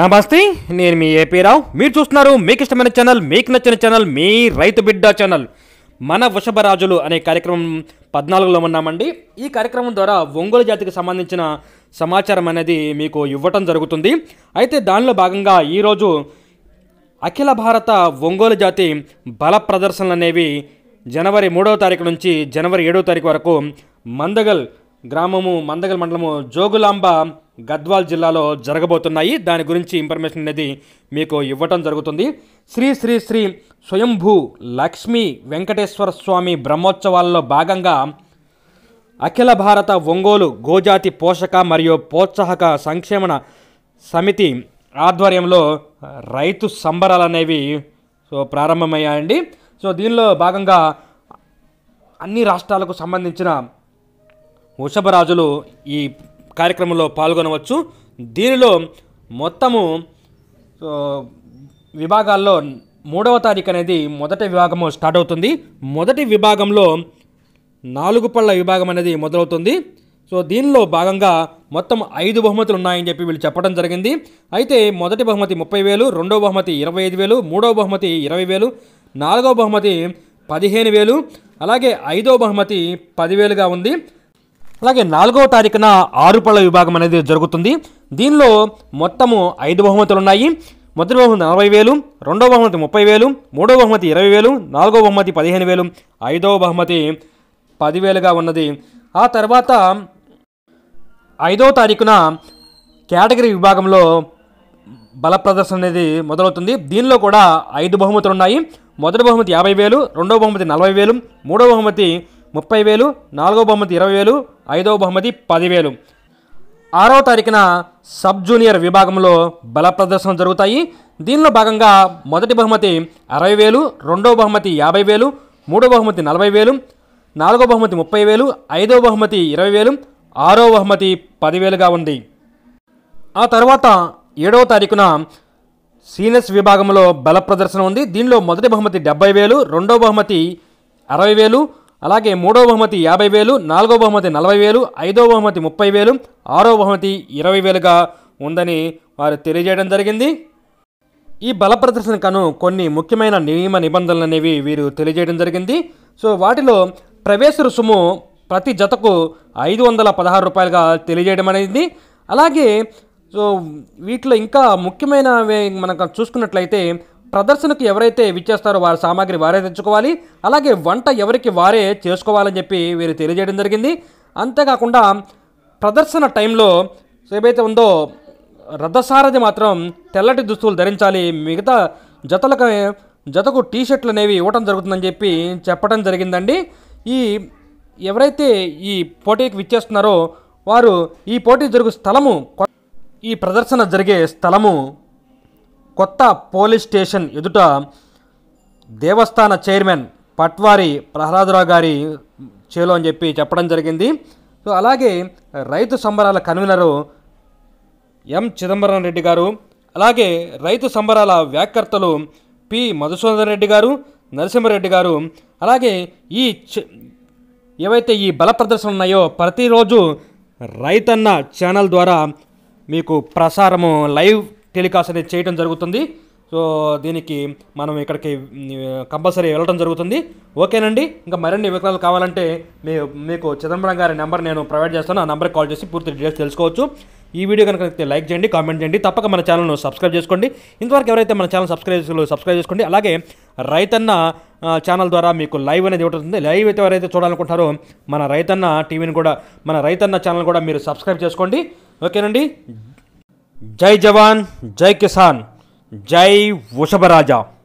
నమస్తే నేను మీ ఏపీ రావు మీరు చూస్తున్నారు మీకు ఇష్టమైన ఛానల్ మీకు నచ్చిన ఛానల్ మీ రైతు బిడ్డ ఛానల్ మన వృషభరాజులు అనే కార్యక్రమం పద్నాలుగులో ఉన్నామండి ఈ కార్యక్రమం ద్వారా ఒంగోలు జాతికి సంబంధించిన సమాచారం అనేది మీకు ఇవ్వటం జరుగుతుంది అయితే దానిలో భాగంగా ఈరోజు అఖిల భారత ఒంగోలు జాతి బల ప్రదర్శనలు అనేవి జనవరి మూడవ తారీఖు నుంచి జనవరి ఏడవ తారీఖు వరకు మందగల్ గ్రామము మందగల్ మండలము జోగులాంబ గద్వాల్ జిల్లాలో జరగబోతున్నాయి దాని గురించి ఇన్ఫర్మేషన్ అనేది మీకు ఇవ్వటం జరుగుతుంది శ్రీ శ్రీ శ్రీ స్వయంభూ లక్ష్మీ వెంకటేశ్వర స్వామి బ్రహ్మోత్సవాల్లో భాగంగా అఖిల భారత ఒంగోలు గోజాతి పోషక మరియు ప్రోత్సాహక సంక్షేమణ సమితి ఆధ్వర్యంలో రైతు సంబరాలు అనేవి సో ప్రారంభమయ్యాయండి సో దీనిలో భాగంగా అన్ని రాష్ట్రాలకు సంబంధించిన వృషభరాజులు ఈ కార్యక్రమంలో పాల్గొనవచ్చు దీనిలో మొత్తము విభాగాల్లో మూడవ తారీఖు అనేది మొదటి విభాగము స్టార్ట్ అవుతుంది మొదటి విభాగంలో నాలుగు పళ్ళ విభాగం అనేది మొదలవుతుంది సో దీనిలో భాగంగా మొత్తం ఐదు బహుమతులు ఉన్నాయని చెప్పి వీళ్ళు చెప్పడం జరిగింది అయితే మొదటి బహుమతి ముప్పై వేలు రెండవ బహుమతి ఇరవై ఐదు వేలు మూడవ బహుమతి ఇరవై వేలు నాలుగవ బహుమతి పదిహేను వేలు అలాగే ఐదవ బహుమతి పదివేలుగా ఉంది అలాగే నాలుగవ తారీఖున ఆరుపళ్ళ విభాగం అనేది జరుగుతుంది దీనిలో మొత్తము ఐదు బహుమతులు ఉన్నాయి మొదటి బహుమతి నలభై వేలు రెండవ బహుమతి ముప్పై వేలు మూడవ బహుమతి ఇరవై వేలు నాలుగవ బహుమతి పదిహేను వేలు ఐదవ బహుమతి పదివేలుగా ఉన్నది ఆ తర్వాత ఐదవ తారీఖున కేటగిరీ విభాగంలో బల ప్రదర్శన అనేది మొదలవుతుంది దీనిలో కూడా ఐదు బహుమతులు ఉన్నాయి మొదటి బహుమతి యాభై వేలు రెండవ బహుమతి నలభై వేలు మూడవ బహుమతి ముప్పై వేలు నాలుగవ బహుమతి ఇరవై వేలు ఐదవ బహుమతి పదివేలు ఆరో తారీఖున సబ్ జూనియర్ విభాగంలో బల ప్రదర్శన జరుగుతాయి దీనిలో భాగంగా మొదటి బహుమతి అరవై వేలు రెండవ బహుమతి యాభై వేలు మూడో బహుమతి నలభై వేలు నాలుగో బహుమతి ముప్పై వేలు ఐదవ బహుమతి ఇరవై వేలు ఆరో బహుమతి పదివేలుగా ఉంది ఆ తర్వాత ఏడవ తారీఖున సీనియర్స్ విభాగంలో బల ప్రదర్శన ఉంది దీనిలో మొదటి బహుమతి డెబ్బై వేలు రెండవ బహుమతి అరవై వేలు అలాగే మూడో బహుమతి యాభై వేలు నాలుగో బహుమతి నలభై వేలు ఐదో బహుమతి ముప్పై వేలు ఆరో బహుమతి ఇరవై వేలుగా ఉందని వారు తెలియజేయడం జరిగింది ఈ బల ప్రదర్శన కను కొన్ని ముఖ్యమైన నియమ నిబంధనలు అనేవి వీరు తెలియజేయడం జరిగింది సో వాటిలో ప్రవేశ రుసుము ప్రతి జతకు ఐదు వందల పదహారు రూపాయలుగా తెలియజేయడం అనేది అలాగే సో వీటిలో ఇంకా ముఖ్యమైన మనం చూసుకున్నట్లయితే ప్రదర్శనకు ఎవరైతే విచ్చేస్తారో వారి సామాగ్రి వారే తెచ్చుకోవాలి అలాగే వంట ఎవరికి వారే చేసుకోవాలని చెప్పి వీరు తెలియజేయడం జరిగింది అంతేకాకుండా ప్రదర్శన టైంలో ఏవైతే ఉందో రథసారథి మాత్రం తెల్లటి దుస్తులు ధరించాలి మిగతా జతలకు జతకు టీ షర్ట్లు అనేవి ఇవ్వటం జరుగుతుందని చెప్పి చెప్పడం జరిగిందండి ఈ ఎవరైతే ఈ పోటీకి విచ్చేస్తున్నారో వారు ఈ పోటీ జరుగు స్థలము ఈ ప్రదర్శన జరిగే స్థలము కొత్త పోలీస్ స్టేషన్ ఎదుట దేవస్థాన చైర్మన్ పట్వారి ప్రహ్లాదరావు గారి చేలో అని చెప్పి చెప్పడం జరిగింది సో అలాగే రైతు సంబరాల కన్వీనరు ఎం చిదంబరం రెడ్డి గారు అలాగే రైతు సంబరాల వ్యాకర్తలు పి మధుసూదన్ రెడ్డి గారు నరసింహారెడ్డి గారు అలాగే ఈ ఏవైతే ఈ బల ప్రదర్శనలు ఉన్నాయో ప్రతిరోజు రైతన్న ఛానల్ ద్వారా మీకు ప్రసారము లైవ్ టెలికాస్ట్ అనేది చేయడం జరుగుతుంది సో దీనికి మనం ఇక్కడికి కంపల్సరీ వెళ్ళడం జరుగుతుంది ఓకేనండి ఇంకా మరిన్ని వివరాలు కావాలంటే మీ మీకు చిదంబరం గారి నెంబర్ నేను ప్రొవైడ్ చేస్తాను ఆ నెంబర్కి కాల్ చేసి పూర్తి డీటెయిల్స్ తెలుసుకోవచ్చు ఈ వీడియో కనుక లైక్ చేయండి కామెంట్ చేయండి తప్పక మన ఛానల్ను సబ్స్క్రైబ్ చేసుకోండి ఇంతవరకు ఎవరైతే మన ఛానల్ సబ్స్క్రైబ్ సబ్స్క్రైబ్ చేసుకోండి అలాగే రైతన్న ఛానల్ ద్వారా మీకు లైవ్ అనేది ఇవ్వబడుతుంది లైవ్ అయితే ఎవరైతే చూడాలనుకుంటారో మన రైతన్న టీవీని కూడా మన రైతన్న ఛానల్ కూడా మీరు సబ్స్క్రైబ్ చేసుకోండి ఓకేనండి जय जवान जय किसान जय वृषभ राजा